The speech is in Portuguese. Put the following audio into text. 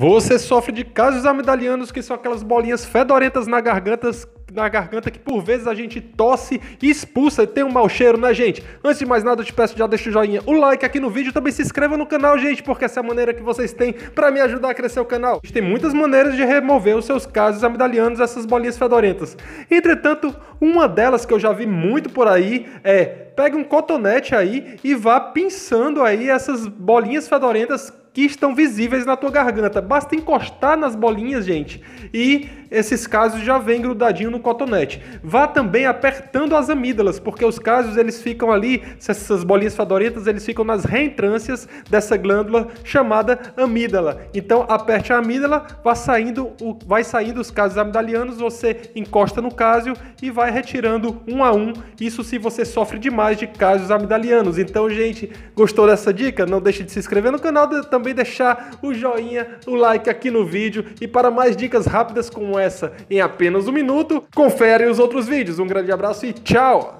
Você sofre de casos amidalianos que são aquelas bolinhas fedorentas na garganta, na garganta que por vezes a gente tosse e expulsa e tem um mau cheiro, né, gente? Antes de mais nada, eu te peço já deixa o joinha, o like aqui no vídeo, também se inscreva no canal, gente, porque essa é a maneira que vocês têm para me ajudar a crescer o canal. A gente tem muitas maneiras de remover os seus casos amidalianos, essas bolinhas fedorentas. Entretanto, uma delas que eu já vi muito por aí é pegue um cotonete aí e vá pinçando aí essas bolinhas fedorentas que estão visíveis na tua garganta. Basta encostar nas bolinhas, gente, e esses casos já vêm grudadinho no cotonete. Vá também apertando as amígdalas, porque os casos eles ficam ali, essas bolinhas fedorentas, eles ficam nas reentrâncias dessa glândula chamada amígdala. Então aperte a amígdala, vai saindo, vai saindo os casos amidalianos, você encosta no caso e vai retirando um a um. Isso se você sofre demais de casos amidalianos. Então, gente, gostou dessa dica? Não deixe de se inscrever no canal também também deixar o joinha, o like aqui no vídeo. E para mais dicas rápidas como essa em apenas um minuto, confere os outros vídeos. Um grande abraço e tchau!